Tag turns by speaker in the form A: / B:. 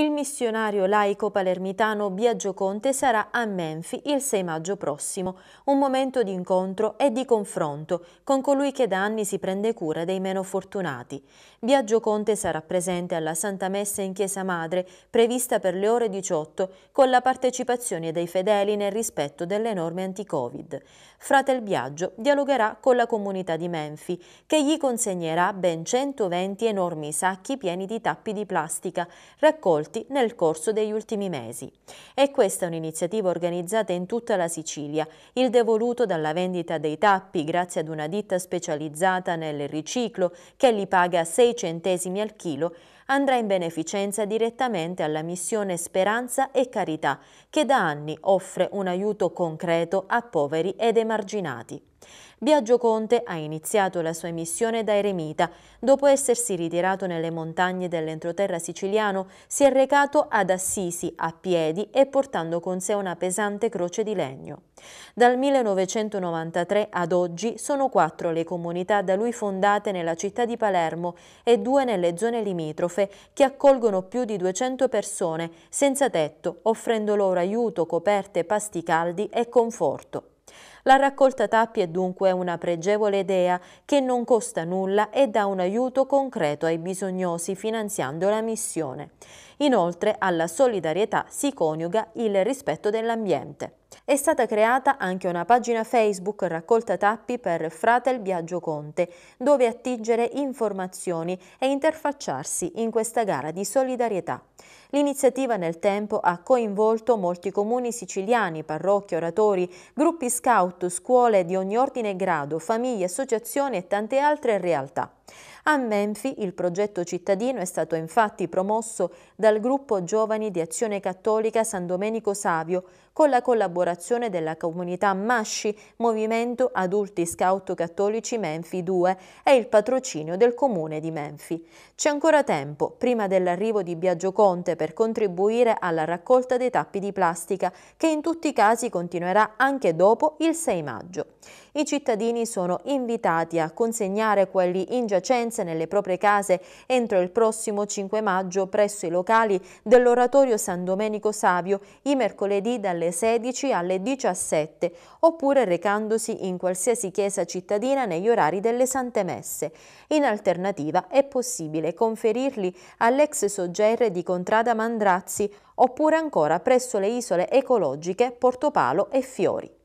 A: Il missionario laico palermitano Biagio Conte sarà a Menfi il 6 maggio prossimo, un momento di incontro e di confronto con colui che da anni si prende cura dei meno fortunati. Biagio Conte sarà presente alla Santa Messa in Chiesa Madre, prevista per le ore 18, con la partecipazione dei fedeli nel rispetto delle norme anti-Covid. Fratel Biagio dialogherà con la comunità di Menfi, che gli consegnerà ben 120 enormi sacchi pieni di tappi di plastica, raccolti svolti nel corso degli ultimi mesi. E questa è un'iniziativa organizzata in tutta la Sicilia. Il devoluto dalla vendita dei tappi grazie ad una ditta specializzata nel riciclo che li paga 6 centesimi al chilo andrà in beneficenza direttamente alla missione Speranza e Carità, che da anni offre un aiuto concreto a poveri ed emarginati. Biagio Conte ha iniziato la sua missione da eremita. Dopo essersi ritirato nelle montagne dell'entroterra siciliano, si è recato ad Assisi a piedi e portando con sé una pesante croce di legno. Dal 1993 ad oggi sono quattro le comunità da lui fondate nella città di Palermo e due nelle zone limitrofe che accolgono più di 200 persone senza tetto, offrendo loro aiuto, coperte, pasti caldi e conforto. La raccolta tappi è dunque una pregevole idea che non costa nulla e dà un aiuto concreto ai bisognosi finanziando la missione. Inoltre alla solidarietà si coniuga il rispetto dell'ambiente è stata creata anche una pagina Facebook raccolta tappi per Fratel Biagio Conte, dove attingere informazioni e interfacciarsi in questa gara di solidarietà. L'iniziativa nel tempo ha coinvolto molti comuni siciliani, parrocchie, oratori, gruppi scout, scuole di ogni ordine e grado, famiglie, associazioni e tante altre realtà. A Menfi il progetto cittadino è stato infatti promosso dal gruppo Giovani di Azione Cattolica San Domenico Savio con la collaborazione della comunità Masci, Movimento Adulti Scout Cattolici Menfi 2 e il patrocinio del comune di Menfi. C'è ancora tempo, prima dell'arrivo di Biagio Conte, per contribuire alla raccolta dei tappi di plastica, che in tutti i casi continuerà anche dopo il 6 maggio i cittadini sono invitati a consegnare quelli in giacenza nelle proprie case entro il prossimo 5 maggio presso i locali dell'Oratorio San Domenico Savio i mercoledì dalle 16 alle 17 oppure recandosi in qualsiasi chiesa cittadina negli orari delle Sante Messe. In alternativa è possibile conferirli all'ex soggerre di Contrada Mandrazzi oppure ancora presso le isole ecologiche Portopalo e Fiori.